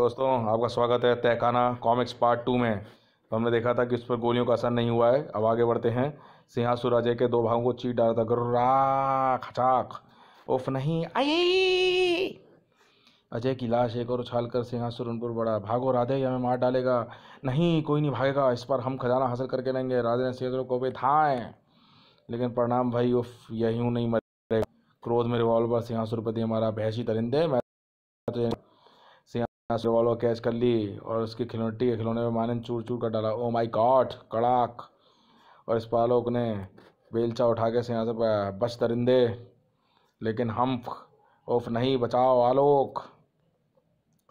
दोस्तों आपका स्वागत है तहखाना कॉमिक्स पार्ट टू में तो हमने देखा था कि उस पर गोलियों का असर नहीं हुआ है अब आगे बढ़ते हैं सिंहासुर राजे के दो भागों को चीट डाला था गुर्रा खचाक उफ नहीं आये अजय की लाश एक और उछाल कर सिंहासुर उन पर बड़ा भागो राधे हमें मार डालेगा नहीं कोई नहीं भागेगा इस पर हम खजाना हासिल करके लेंगे राधे ने सिंह को भी बेथाएँ लेकिन प्रणाम भाई उफ यही नहीं मरेगा क्रोध में रिवॉल्वर सिंहासुर पर हमारा भैंसी तरिंदे मैं तो सौ वालों कैच कर ली और उसकी खिलौटी के खिलौने में मानन चूर चूर कर डाला ओ माई गॉड कड़ाक और इस पालोक ने बेलचा उठा के से यहाँ से बच दरिंदे लेकिन हम ओफ नहीं बचाओ आलोक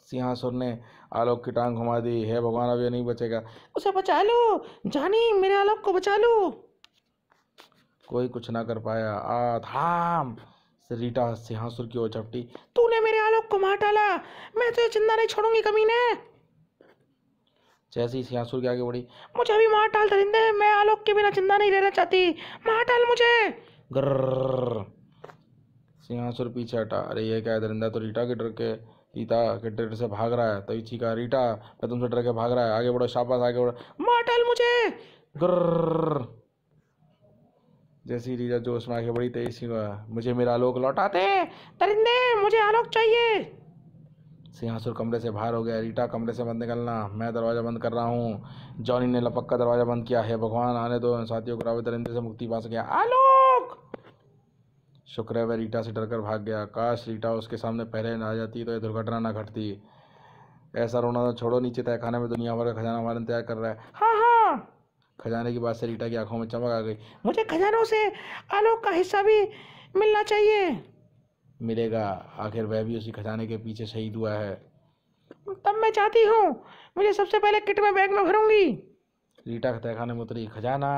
सिंहासुर ने आलोक की टांग घुमा दी हे भगवान अब ये नहीं बचेगा उसे बचा लो जानी मेरे आलोक को बचा लो कोई कुछ ना कर पाया आ धाम से रीटा सिंहासुर की ओर झपटी तूने मेरे को मार डाला मैं तुझे तो जिंदा नहीं छोड़ूंगी कमीने जैसे ही सियासुर के आगे बढ़ी मुझे अभी मार डाल दरिंदे मैं आलोक के बिना जिंदा नहीं रहना चाहती मार डाल मुझे गर्र सिंहासुर पीछे हटा अरे ये क्या है दरिंदा तो रीटा के डर के रीता के डर से भाग रहा है तभी तो चीखा रीटा मैं तुमसे डर के भाग रहा है आगे बढ़ो शाबाश आगे बढ़ो मार डाल मुझे गर्र जैसी रीजा जोश में आके बड़ी तेज हुआ मुझे मेरा आलोक लौटाते दरिंदे मुझे आलोक चाहिए सिंहासुर कमरे से बाहर हो गया रीटा कमरे से बंद निकलना मैं दरवाज़ा बंद कर रहा हूँ जॉनी ने लपक का दरवाज़ा बंद किया है भगवान आने दो साथियों को रावे दरिंदे से मुक्ति पा सके आलोक शुक्र है वह रीटा से डरकर भाग गया काश रीटा उसके सामने पहले ना आ जाती तो यह दुर्घटना ना घटती ऐसा रोना तो छोड़ो नीचे तय खाने में दुनिया भर का खजाना हमारा तैयार कर रहा है हाँ हाँ खजाने की बात से रीटा की आंखों में चमक आ गई मुझे खजानों से आलोक का हिस्सा भी मिलना चाहिए मिलेगा आखिर वह भी उसी खजाने के पीछे शहीद हुआ है तब मैं चाहती हूँ मुझे सबसे पहले किट में बैग में भरूंगी रीटा तहखाने में उतरी खजाना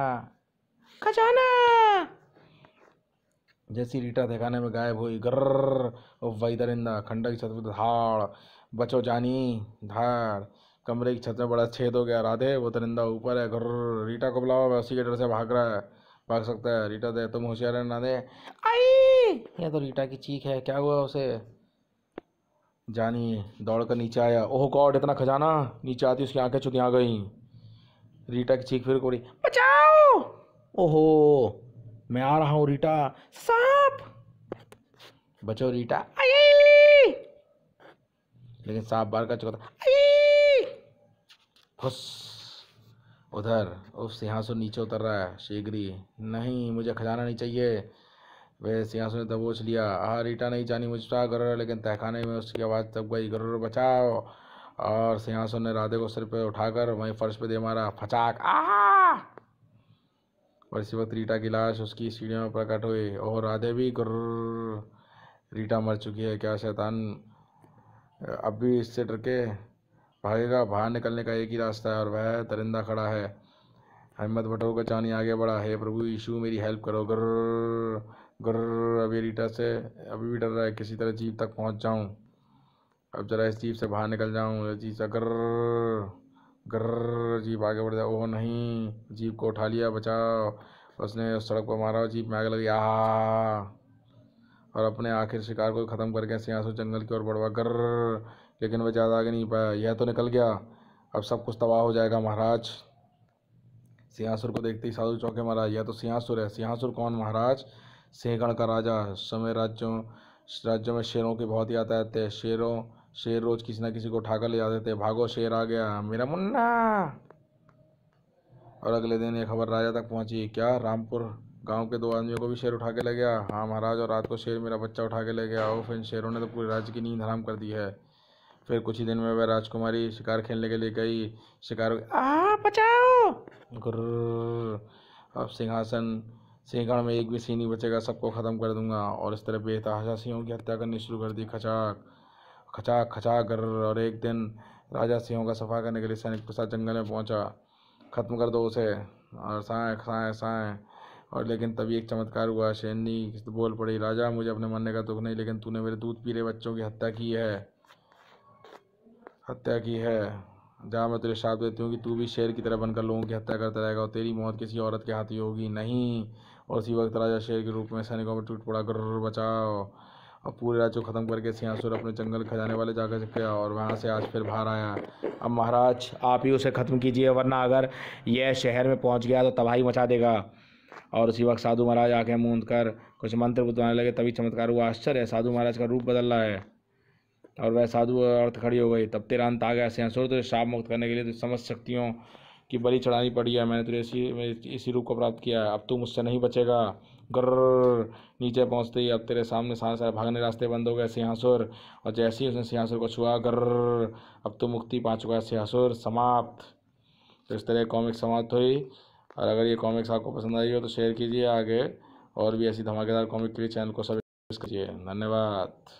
खजाना जैसी रीटा तहखाने में गायब हुई गर्र वही दरिंदा खंडक छत धाड़ बचो जानी धाड़ कमरे की छत में बड़ा छेद हो गया राधे वो दरिंदा तो ऊपर है घर रीटा को बुलाओ मैं उसी के डर से भाग रहा है भाग सकता है रीटा दे तुम होशियार है दे आई ये तो रीटा की चीख है क्या हुआ उसे जानी दौड़ कर नीचे आया ओह गॉड इतना खजाना नीचे आती उसकी आंखें चुकी आ गई रीटा की चीख फिर कोड़ी बचाओ ओहो मैं आ रहा हूँ रीटा सांप बचो रीटा आई लेकिन सांप बार का चुका था फुस उधर उस सिंहासन नीचे उतर रहा है शीघ्री नहीं मुझे खजाना नहीं चाहिए वह सिंहासन ने दबोच लिया आ रीटा नहीं जानी मुझे गर्र गरोर लेकिन तहखाने में उसकी आवाज़ तब गई गर्र बचाओ और सिंहासन ने राधे को सिर पर उठाकर वहीं फर्श पे दे मारा फचाक आ और इसी वक्त रीटा की लाश उसकी सीढ़ियों में प्रकट हुई और राधे भी गुर्र रीटा मर चुकी है क्या शैतान अब भी इससे डर के भागेगा बाहर निकलने का एक ही रास्ता है और वह दरिंदा खड़ा है हिम्मत भटो का चानी आगे बढ़ा है प्रभु यीशु मेरी हेल्प करो गर गर अभी रीटा से अभी भी डर रहा है किसी तरह जीप तक पहुंच जाऊं अब जरा इस जीप से बाहर निकल जाऊं जीप से गर गर जीप आगे बढ़ जाओ ओह नहीं जीप को उठा लिया बचाओ उसने उस सड़क पर मारा और जीप में आग लगी आ और अपने आखिर शिकार को ख़त्म करके सियासो जंगल की ओर बढ़वा गर लेकिन वह ज़्यादा आगे नहीं पाया यह तो निकल गया अब सब कुछ तबाह हो जाएगा महाराज सिंहासुर को देखते ही साधु चौके महाराज यह तो सिंहासुर है सिंहासुर कौन महाराज सिंहगण का राजा समय राज्यों राज्यों में शेरों की बहुत यातायात हैं शेरों शेर रोज किसी ना किसी को उठाकर ले जाते थे भागो शेर आ गया मेरा मुन्ना और अगले दिन ये खबर राजा तक पहुंची क्या रामपुर गांव के दो आदमियों को भी शेर उठा के ले गया हाँ महाराज और रात को शेर मेरा बच्चा उठा के ले गया और फिर शेरों ने तो पूरे राज्य की नींद हराम कर दी है फिर कुछ ही दिन में वह राजकुमारी शिकार खेलने के लिए गई शिकार आ बचाओ अब सिंहासन सिंहगढ़ में एक भी सीनी बचेगा सबको ख़त्म कर दूंगा और इस तरह बेतहाशा सिंहों की हत्या करनी शुरू कर दी खचाक खचाक खचाक कर और एक दिन राजा सिंहों का सफा करने के लिए सैनिक के साथ जंगल में पहुंचा ख़त्म कर दो उसे और साए साए साए और लेकिन तभी एक चमत्कार हुआ शैनी बोल पड़ी राजा मुझे अपने मरने का दुख नहीं लेकिन तूने मेरे दूध पी रहे बच्चों की हत्या की है हत्या की है जहाँ मैं तेरे श्राप देती हूँ कि तू भी शेर की तरह बनकर लोगों की हत्या करता रहेगा और तेरी मौत किसी औरत के हाथ ही होगी नहीं और उसी वक्त राजा शेर के रूप में सैनिकों में टूट पड़ा गुर्र बचाओ और पूरे राज्य को ख़त्म करके सिंहासुर अपने जंगल खजाने वाले जाकर गया और वहाँ से आज फिर बाहर आया अब महाराज आप ही उसे ख़त्म कीजिए वरना अगर यह शहर में पहुँच गया तो तबाही मचा देगा और उसी वक्त साधु महाराज आके मूंद कर कुछ मंत्र बुतवाने लगे तभी चमत्कार हुआ आश्चर्य साधु महाराज का रूप बदल रहा है और वह साधु अर्थ खड़ी हो गई तब तेरा अंत आ गया सेंसुर तो शाप मुक्त करने के लिए तो समझ सकती हूँ कि बलि चढ़ानी पड़ी है मैंने तुझे इसी इसी रूप को प्राप्त किया है अब तू मुझसे नहीं बचेगा गर्र नीचे पहुँचते ही अब तेरे सामने सारे सारे भागने रास्ते बंद हो गए सिंहासुर और जैसे ही उसने सिंहासुर को छुआ गर्र अब तो मुक्ति पा चुका है सिंहासुर समाप्त तो इस तरह कॉमिक समाप्त हुई और अगर ये कॉमिक्स आपको पसंद आई हो तो शेयर कीजिए आगे और भी ऐसी धमाकेदार कॉमिक के लिए चैनल को सब्सक्राइब कीजिए धन्यवाद